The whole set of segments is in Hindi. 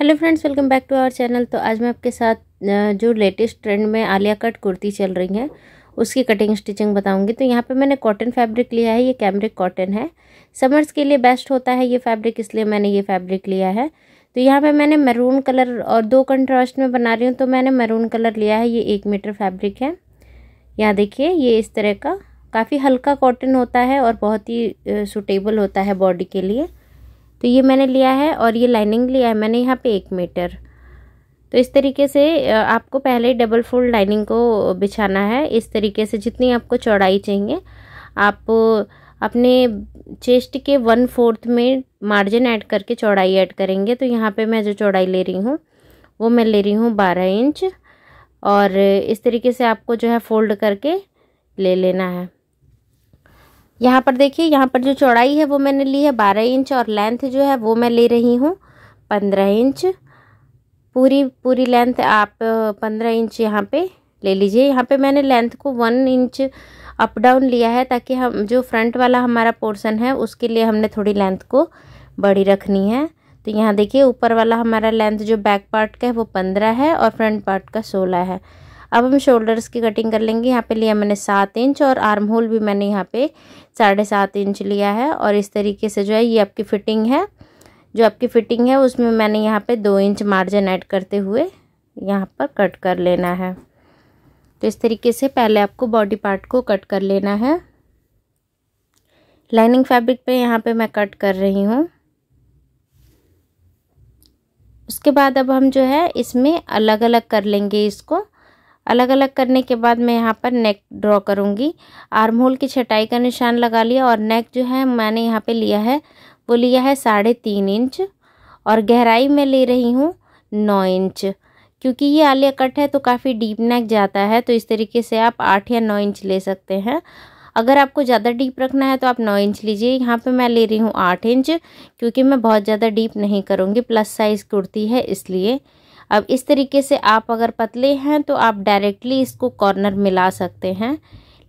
hello friends welcome back to our channel तो आज मैं आपके साथ जो लेटेस्ट ट्रेंड में आलिया कट कुर्ती चल रही है उसकी कटिंग स्टिचिंग बताऊंगी तो यहाँ पे मैंने कॉटन फैब्रिक लिया है ये कैमरिक कॉटन है समर्स के लिए बेस्ट होता है ये फैब्रिक इसलिए मैंने ये फैब्रिक लिया है तो यहाँ पे मैंने मैरून कलर और दो कंट्रास्ट में बना रही हूँ तो मैंने मैरून कलर लिया है ये एक मीटर फैब्रिक है यहाँ देखिए ये इस तरह का काफ़ी हल्का कॉटन होता है और बहुत ही सुटेबल होता है बॉडी के लिए तो ये मैंने लिया है और ये लाइनिंग लिया है मैंने यहाँ पे एक मीटर तो इस तरीके से आपको पहले डबल फोल्ड लाइनिंग को बिछाना है इस तरीके से जितनी आपको चौड़ाई चाहिए आप अपने चेस्ट के वन फोर्थ में मार्जिन ऐड करके चौड़ाई ऐड करेंगे तो यहाँ पे मैं जो चौड़ाई ले रही हूँ वो मैं ले रही हूँ बारह इंच और इस तरीके से आपको जो है फोल्ड करके ले लेना है यहाँ पर देखिए यहाँ पर जो चौड़ाई है वो मैंने ली है बारह इंच और लेंथ जो है वो मैं ले रही हूँ पंद्रह इंच पूरी पूरी लेंथ आप पंद्रह इंच यहाँ पे ले लीजिए यहाँ पे मैंने लेंथ को वन इंच अप डाउन लिया है ताकि हम जो फ्रंट वाला हमारा पोर्शन है उसके लिए हमने थोड़ी लेंथ को बड़ी रखनी है तो यहाँ देखिए ऊपर वाला हमारा लेंथ जो बैक पार्ट का है वो पंद्रह है और फ्रंट पार्ट का सोलह है अब हम शोल्डर्स की कटिंग कर लेंगे यहाँ पे लिया मैंने सात इंच और आर्म होल भी मैंने यहाँ पे साढ़े सात इंच लिया है और इस तरीके से जो है ये आपकी फ़िटिंग है जो आपकी फ़िटिंग है उसमें मैंने यहाँ पे दो इंच मार्जिन ऐड करते हुए यहाँ पर कट कर लेना है तो इस तरीके से पहले आपको बॉडी पार्ट को कट कर लेना है लाइनिंग फैब्रिक पे यहाँ पे मैं कट कर रही हूँ उसके बाद अब हम जो है इसमें अलग अलग कर लेंगे इसको अलग अलग करने के बाद मैं यहाँ पर नेक ड्रॉ करूँगी आर्म होल की छटाई का निशान लगा लिया और नेक जो है मैंने यहाँ पे लिया है वो लिया है साढ़े तीन इंच और गहराई में ले रही हूँ नौ इंच क्योंकि ये आलिया कट है तो काफ़ी डीप नेक जाता है तो इस तरीके से आप आठ या नौ इंच ले सकते हैं अगर आपको ज़्यादा डीप रखना है तो आप नौ इंच लीजिए यहाँ पे मैं ले रही हूँ आठ इंच क्योंकि मैं बहुत ज़्यादा डीप नहीं करूँगी प्लस साइज़ कुर्ती है इसलिए अब इस तरीके से आप अगर पतले हैं तो आप डायरेक्टली इसको कॉर्नर मिला सकते हैं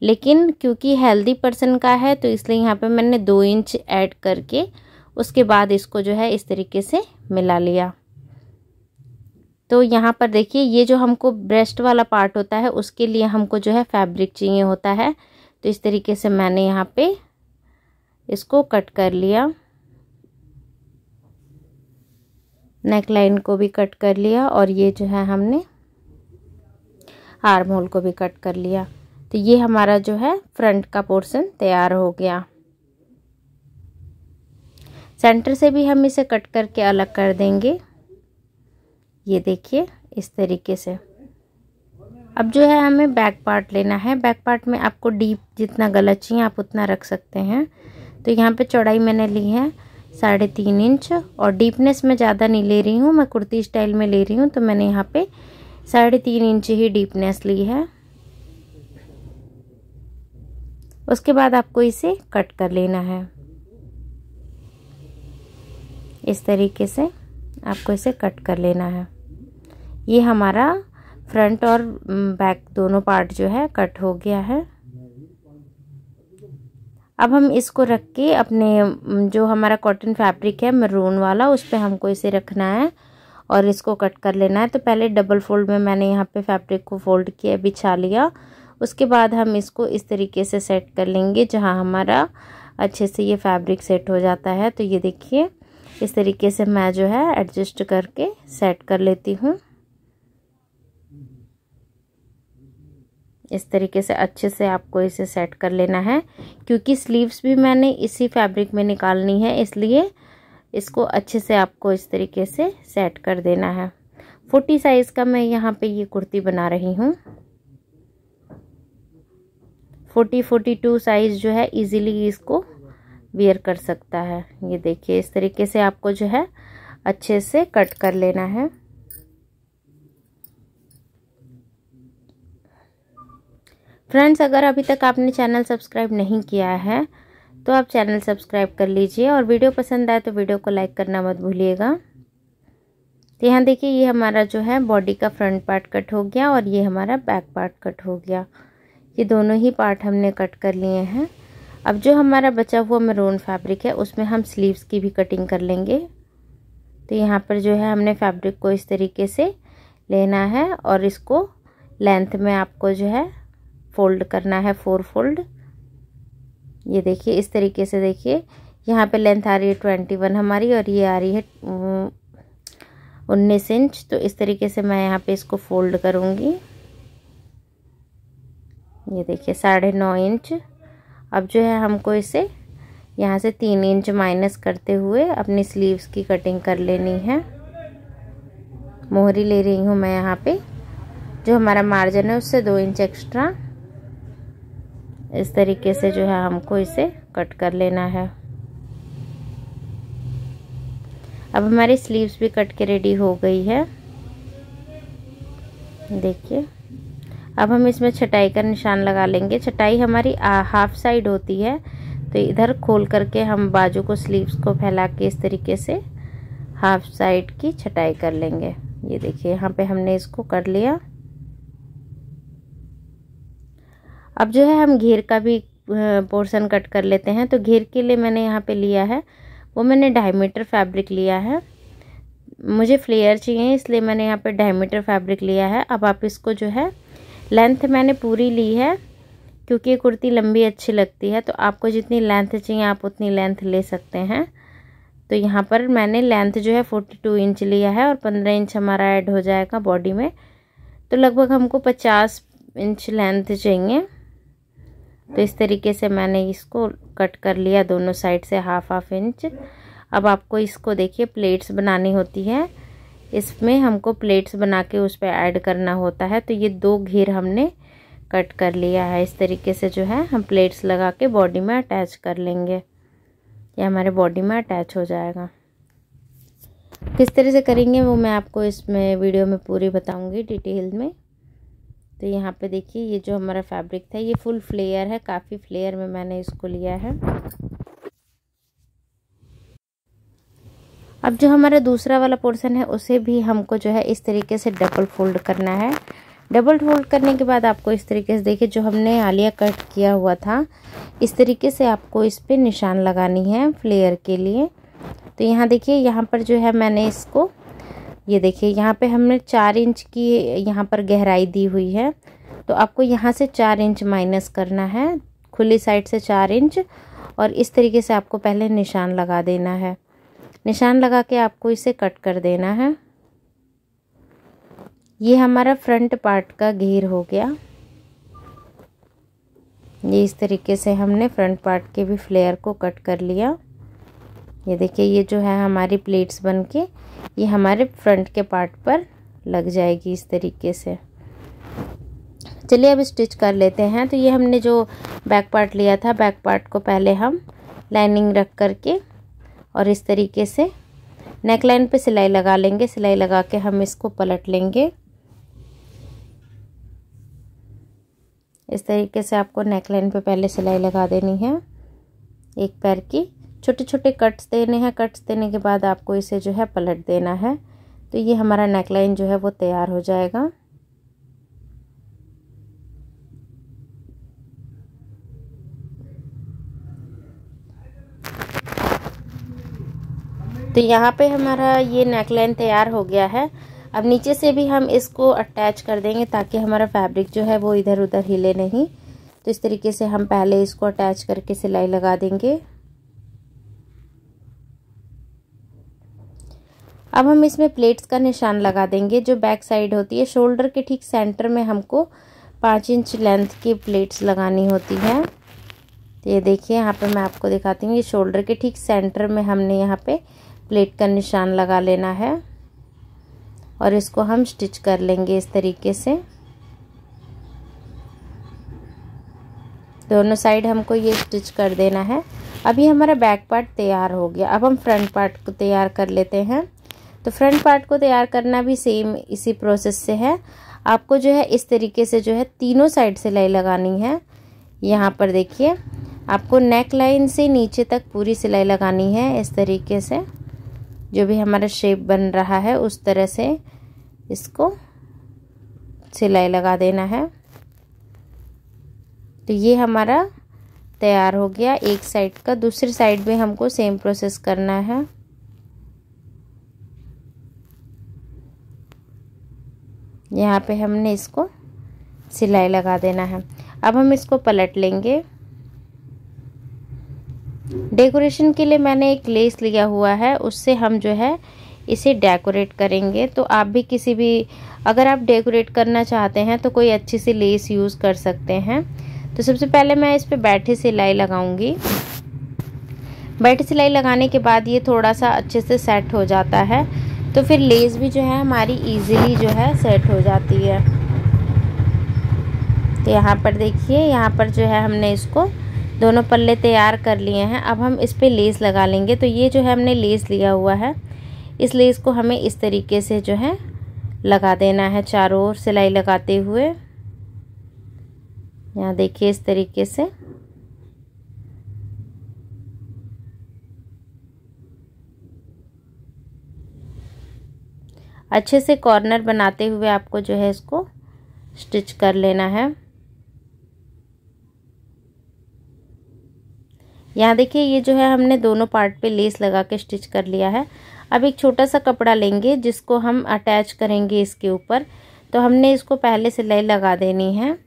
लेकिन क्योंकि हेल्दी पर्सन का है तो इसलिए यहाँ पे मैंने दो इंच ऐड करके उसके बाद इसको जो है इस तरीके से मिला लिया तो यहाँ पर देखिए ये जो हमको ब्रेस्ट वाला पार्ट होता है उसके लिए हमको जो है फैब्रिक चाहिए होता है तो इस तरीके से मैंने यहाँ पे इसको कट कर लिया नेक लाइन को भी कट कर लिया और ये जो है हमने आर्म होल को भी कट कर लिया तो ये हमारा जो है फ्रंट का पोर्शन तैयार हो गया सेंटर से भी हम इसे कट करके अलग कर देंगे ये देखिए इस तरीके से अब जो है हमें बैक पार्ट लेना है बैक पार्ट में आपको डीप जितना गला चाहिए आप उतना रख सकते हैं तो यहाँ पे चौड़ाई मैंने ली है साढ़े तीन इंच और डीपनेस मैं ज़्यादा नहीं ले रही हूँ मैं कुर्ती स्टाइल में ले रही हूँ तो मैंने यहाँ पे साढ़े तीन इंच ही डीपनेस ली है उसके बाद आपको इसे कट कर लेना है इस तरीके से आपको इसे कट कर लेना है ये हमारा फ्रंट और बैक दोनों पार्ट जो है कट हो गया है अब हम इसको रख के अपने जो हमारा कॉटन फैब्रिक है मरून वाला उस पर हमको इसे रखना है और इसको कट कर लेना है तो पहले डबल फोल्ड में मैंने यहाँ पे फैब्रिक को फोल्ड किया बिछा लिया उसके बाद हम इसको इस तरीके से सेट कर लेंगे जहाँ हमारा अच्छे से ये फैब्रिक सेट हो जाता है तो ये देखिए इस तरीके से मैं जो है एडजस्ट करके सेट कर लेती हूँ इस तरीके से अच्छे से आपको इसे सेट कर लेना है क्योंकि स्लीव्स भी मैंने इसी फैब्रिक में निकालनी है इसलिए इसको अच्छे से आपको इस तरीके से सेट कर देना है फोर्टी साइज़ का मैं यहाँ पे ये कुर्ती बना रही हूँ फोर्टी फोर्टी टू साइज़ जो है इजीली इसको वेयर कर सकता है ये देखिए इस तरीके से आपको जो है अच्छे से कट कर लेना है फ्रेंड्स अगर अभी तक आपने चैनल सब्सक्राइब नहीं किया है तो आप चैनल सब्सक्राइब कर लीजिए और वीडियो पसंद आए तो वीडियो को लाइक करना मत भूलिएगा तो यहाँ देखिए ये हमारा जो है बॉडी का फ्रंट पार्ट कट हो गया और ये हमारा बैक पार्ट कट हो गया ये दोनों ही पार्ट हमने कट कर लिए हैं अब जो हमारा बचा हुआ मरून फैब्रिक है उसमें हम स्लीव्स की भी कटिंग कर लेंगे तो यहाँ पर जो है हमने फैब्रिक को इस तरीके से लेना है और इसको लेंथ में आपको जो है फोल्ड करना है फोर फोल्ड ये देखिए इस तरीके से देखिए यहाँ पे लेंथ आ रही है ट्वेंटी वन हमारी और ये आ रही है उन्नीस इंच तो इस तरीके से मैं यहाँ पे इसको फोल्ड करूँगी ये देखिए साढ़े नौ इंच अब जो है हमको इसे यहाँ से तीन इंच माइनस करते हुए अपनी स्लीव्स की कटिंग कर लेनी है मोहरी ले रही हूँ मैं यहाँ पे जो हमारा मार्जिन है उससे दो इंच एक्स्ट्रा इस तरीके से जो है हमको इसे कट कर लेना है अब हमारी स्लीव्स भी कट के रेडी हो गई है देखिए अब हम इसमें छटाई का निशान लगा लेंगे छटाई हमारी आ, हाफ साइड होती है तो इधर खोल करके हम बाजू को स्लीव्स को फैला के इस तरीके से हाफ साइड की छटाई कर लेंगे ये देखिए यहाँ पे हमने इसको कर लिया अब जो है हम घेर का भी पोर्शन कट कर लेते हैं तो घेर के लिए मैंने यहाँ पे लिया है वो मैंने ढाई मीटर फैब्रिक लिया है मुझे फ्लेयर चाहिए इसलिए मैंने यहाँ पे ढाई मीटर फैब्रिक लिया है अब आप इसको जो है लेंथ मैंने पूरी ली है क्योंकि ये कुर्ती लंबी अच्छी लगती है तो आपको जितनी लेंथ चाहिए आप उतनी लेंथ ले सकते हैं तो यहाँ पर मैंने लेंथ जो है फोर्टी टू इंच लिया है और पंद्रह इंच हमारा ऐड हो जाएगा बॉडी में तो लगभग हमको पचास इंच लेंथ चाहिए तो इस तरीके से मैंने इसको कट कर लिया दोनों साइड से हाफ हाफ इंच अब आपको इसको देखिए प्लेट्स बनानी होती है इसमें हमको प्लेट्स बना के उस पर ऐड करना होता है तो ये दो घेर हमने कट कर लिया है इस तरीके से जो है हम प्लेट्स लगा के बॉडी में अटैच कर लेंगे ये हमारे बॉडी में अटैच हो जाएगा किस तरह से करेंगे वो मैं आपको इसमें वीडियो में पूरी बताऊंगी डिटेल में तो यहाँ पे देखिए ये जो हमारा फैब्रिक था ये फुल फ्लेयर है काफ़ी फ्लेयर में मैंने इसको लिया है अब जो हमारा दूसरा वाला पोर्शन है उसे भी हमको जो है इस तरीके से डबल फोल्ड करना है डबल फोल्ड करने के बाद आपको इस तरीके से देखिए जो हमने आलिया कट किया हुआ था इस तरीके से आपको इस पर निशान लगानी है फ्लेयर के लिए तो यहाँ देखिए यहाँ पर जो है मैंने इसको ये देखिए यहाँ पे हमने चार इंच की यहाँ पर गहराई दी हुई है तो आपको यहाँ से चार इंच माइनस करना है खुली साइड से चार इंच और इस तरीके से आपको पहले निशान लगा देना है निशान लगा के आपको इसे कट कर देना है ये हमारा फ्रंट पार्ट का घेर हो गया ये इस तरीके से हमने फ्रंट पार्ट के भी फ्लेयर को कट कर लिया ये देखिए ये जो है हमारी प्लेट्स बन के ये हमारे फ्रंट के पार्ट पर लग जाएगी इस तरीके से चलिए अब स्टिच कर लेते हैं तो ये हमने जो बैक पार्ट लिया था बैक पार्ट को पहले हम लाइनिंग रख कर के और इस तरीके से नेक लाइन पर सिलाई लगा लेंगे सिलाई लगा के हम इसको पलट लेंगे इस तरीके से आपको नेक लाइन पर पहले सिलाई लगा देनी है एक पैर की छोटे छोटे कट्स देने हैं कट्स देने के बाद आपको इसे जो है पलट देना है तो ये हमारा नेकलाइन जो है वो तैयार हो जाएगा तो यहाँ पे हमारा ये नेकलाइन तैयार हो गया है अब नीचे से भी हम इसको अटैच कर देंगे ताकि हमारा फैब्रिक जो है वो इधर उधर हिले नहीं तो इस तरीके से हम पहले इसको अटैच करके सिलाई लगा देंगे अब हम इसमें प्लेट्स का निशान लगा देंगे जो बैक साइड होती है शोल्डर के ठीक सेंटर में हमको पाँच इंच लेंथ की प्लेट्स लगानी होती है तो ये देखिए यहाँ पे मैं आपको दिखाती हूँ ये शोल्डर के ठीक सेंटर में हमने यहाँ पे प्लेट का निशान लगा लेना है और इसको हम स्टिच कर लेंगे इस तरीके से दोनों साइड हमको ये स्टिच कर देना है अभी हमारा बैक पार्ट तैयार हो गया अब हम फ्रंट पार्ट को तैयार कर लेते हैं तो फ्रंट पार्ट को तैयार करना भी सेम इसी प्रोसेस से है आपको जो है इस तरीके से जो है तीनों साइड सिलाई लगानी है यहाँ पर देखिए आपको नेक लाइन से नीचे तक पूरी सिलाई लगानी है इस तरीके से जो भी हमारा शेप बन रहा है उस तरह से इसको सिलाई लगा देना है तो ये हमारा तैयार हो गया एक साइड का दूसरी साइड में हमको सेम प्रोसेस करना है यहाँ पे हमने इसको सिलाई लगा देना है अब हम इसको पलट लेंगे डेकोरेशन के लिए मैंने एक लेस लिया हुआ है उससे हम जो है इसे डेकोरेट करेंगे तो आप भी किसी भी अगर आप डेकोरेट करना चाहते हैं तो कोई अच्छी सी लेस यूज़ कर सकते हैं तो सबसे पहले मैं इस पर बैठे सिलाई लगाऊंगी बैठे सिलाई लगाने के बाद ये थोड़ा सा अच्छे से सेट हो जाता है तो फिर लेस भी जो है हमारी इजीली जो है सेट हो जाती है तो यहाँ पर देखिए यहाँ पर जो है हमने इसको दोनों पल्ले तैयार कर लिए हैं अब हम इस पर लेस लगा लेंगे तो ये जो है हमने लेस लिया हुआ है इस लेस को हमें इस तरीके से जो है लगा देना है चारों ओर सिलाई लगाते हुए यहाँ देखिए इस तरीके से अच्छे से कॉर्नर बनाते हुए आपको जो है इसको स्टिच कर लेना है यहाँ देखिए ये जो है हमने दोनों पार्ट पे लेस लगा के स्टिच कर लिया है अब एक छोटा सा कपड़ा लेंगे जिसको हम अटैच करेंगे इसके ऊपर तो हमने इसको पहले सिलाई लगा देनी है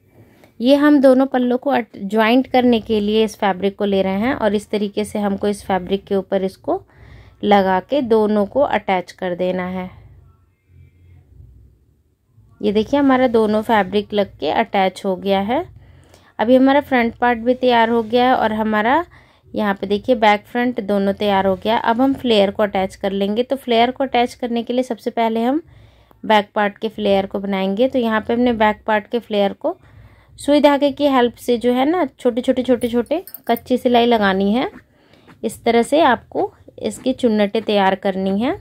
ये हम दोनों पल्लों को ज्वाइंट करने के लिए इस फैब्रिक को ले रहे हैं और इस तरीके से हमको इस फैब्रिक के ऊपर इसको लगा के दोनों को अटैच कर देना है ये देखिए हमारा दोनों फैब्रिक लग के अटैच हो गया है अभी हमारा फ्रंट पार्ट भी तैयार हो गया है और हमारा यहाँ पे देखिए बैक फ्रंट दोनों तैयार हो गया अब हम फ्लेयर को अटैच कर लेंगे तो फ्लेयर को अटैच करने के लिए सबसे पहले हम बैक पार्ट के फ्लेयर को बनाएंगे तो यहाँ पे हमने बैक पार्ट के फ्लेयर को सुई धागे की हेल्प से जो है ना छोटे छोटे छोटे छोटे कच्ची सिलाई लगानी है इस तरह से आपको इसकी चुन्नटें तैयार करनी हैं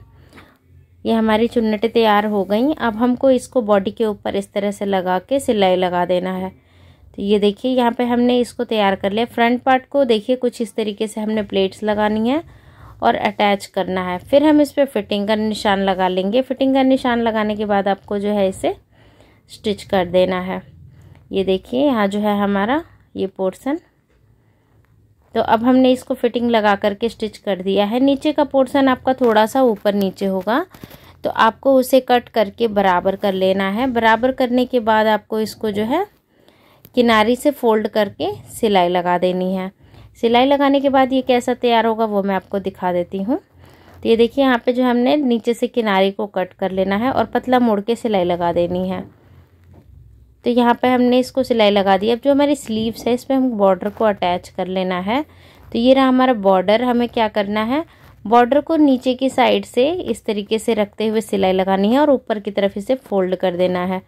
ये हमारी चुन्नटें तैयार हो गई अब हमको इसको बॉडी के ऊपर इस तरह से लगा के सिलाई लगा देना है तो ये देखिए यहाँ पे हमने इसको तैयार कर लिया फ्रंट पार्ट को देखिए कुछ इस तरीके से हमने प्लेट्स लगानी है और अटैच करना है फिर हम इस पर फिटिंग का निशान लगा लेंगे फिटिंग का निशान लगाने के बाद आपको जो है इसे स्टिच कर देना है ये देखिए यहाँ जो है हमारा ये पोर्सन तो अब हमने इसको फिटिंग लगा करके स्टिच कर दिया है नीचे का पोर्शन आपका थोड़ा सा ऊपर नीचे होगा तो आपको उसे कट करके बराबर कर लेना है बराबर करने के बाद आपको इसको जो है किनारी से फोल्ड करके सिलाई लगा देनी है सिलाई लगाने के बाद ये कैसा तैयार होगा वो मैं आपको दिखा देती हूँ तो ये देखिए यहाँ पे जो हमने नीचे से किनारे को कट कर लेना है और पतला मोड़ के सिलाई लगा देनी है तो यहाँ पर हमने इसको सिलाई लगा दी अब जो हमारी स्लीव्स है इस पर हम बॉर्डर को अटैच कर लेना है तो ये रहा हमारा बॉर्डर हमें क्या करना है बॉर्डर को नीचे की साइड से इस तरीके से रखते हुए सिलाई लगानी है और ऊपर की तरफ इसे फोल्ड कर देना है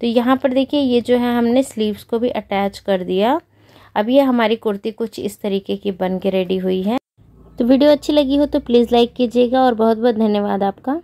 तो यहाँ पर देखिए ये जो है हमने स्लीव्स को भी अटैच कर दिया अब ये हमारी कुर्ती कुछ इस तरीके की बन के रेडी हुई है तो वीडियो अच्छी लगी हो तो प्लीज़ लाइक कीजिएगा और बहुत बहुत धन्यवाद आपका